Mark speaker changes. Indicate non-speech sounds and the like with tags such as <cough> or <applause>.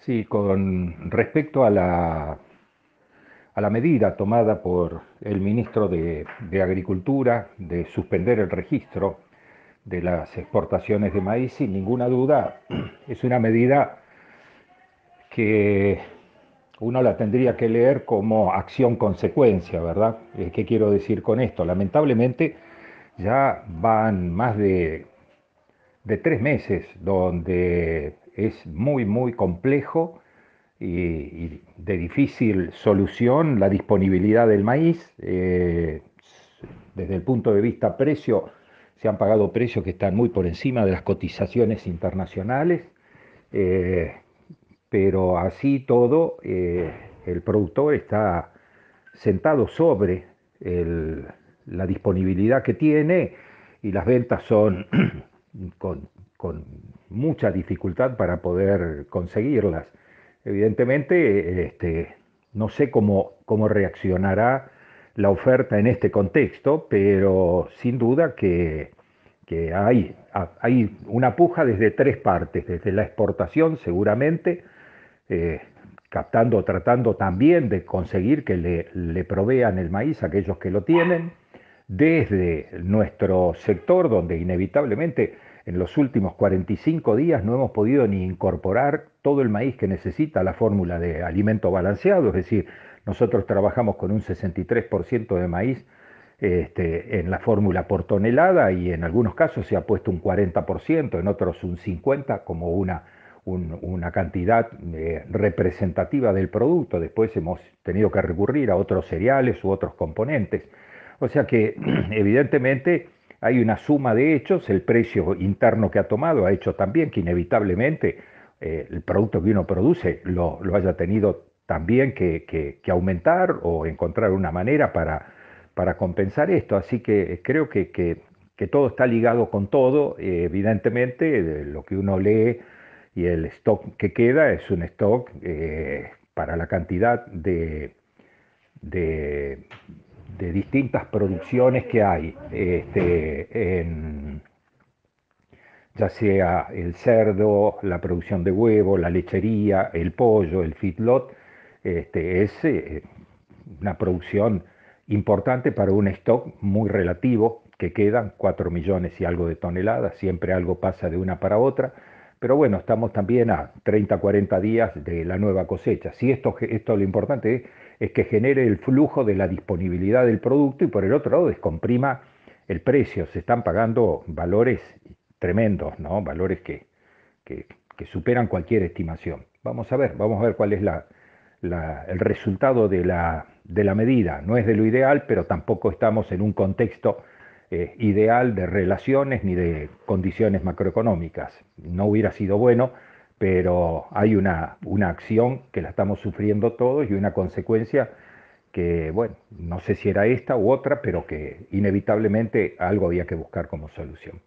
Speaker 1: Sí, con respecto a la, medida tomada por el ministro de Agricultura de suspender el registro de las exportaciones de maíz, sin ninguna duda, <clears throat> es una medida que uno la tendría que leer como acción-consecuencia, ¿verdad? Eh, ¿Qué quiero decir con esto? Lamentablemente ya van más de de tres meses, donde es muy, muy complejo y, de difícil solución la disponibilidad del maíz. Eh, desde el punto de vista precio, se han pagado precios que están muy por encima de las cotizaciones internacionales, eh, pero así todo, eh, el productor está sentado sobre la disponibilidad que tiene y las ventas son <clears throat> con, mucha dificultad para poder conseguirlas. Evidentemente, este, no sé cómo, reaccionará la oferta en este contexto, pero sin duda que, hay, una puja desde tres partes, desde la exportación seguramente, eh, captando, tratando también de conseguir que le, le, provean el maíz a aquellos que lo tienen, desde nuestro sector, donde inevitablemente en los últimos 45 días no hemos podido ni incorporar todo el maíz que necesita la fórmula de alimento balanceado, es decir, nosotros trabajamos con un 63% de maíz este, en la fórmula por tonelada y en algunos casos se ha puesto un 40%, en otros un 50% como una, una cantidad eh, representativa del producto. Después hemos tenido que recurrir a otros cereales u otros componentes. O sea que <clears throat> evidentemente hay una suma de hechos, el precio interno que ha tomado ha hecho también que inevitablemente eh, el producto que uno produce lo, haya tenido también que, que, aumentar o encontrar una manera para, para compensar esto. Así que eh, creo que, todo está ligado con todo, eh, evidentemente lo que uno lee y el stock que queda es un stock para la cantidad de, de de distintas producciones que hay, este, ya sea el cerdo, la producción de huevo, la lechería, el pollo, el feedlot, este, es eh, una producción importante para un stock muy relativo, que quedan 4 millones y algo de toneladas, siempre algo pasa de una para otra, pero bueno, estamos también a 30, 40 días de la nueva cosecha. Si esto, esto lo importante es es que genere el flujo de la disponibilidad del producto y por el otro lado descomprima el precio. Se están pagando valores tremendos, ¿no? Valores que, que, superan cualquier estimación. Vamos a ver, vamos a ver cuál es el resultado de la, medida. No es de lo ideal, pero tampoco estamos en un contexto eh, ideal de relaciones ni de condiciones macroeconómicas. No hubiera sido bueno pero hay una, acción que la estamos sufriendo todos y una consecuencia que, bueno, no sé si era esta u otra, pero que inevitablemente algo había que buscar como solución.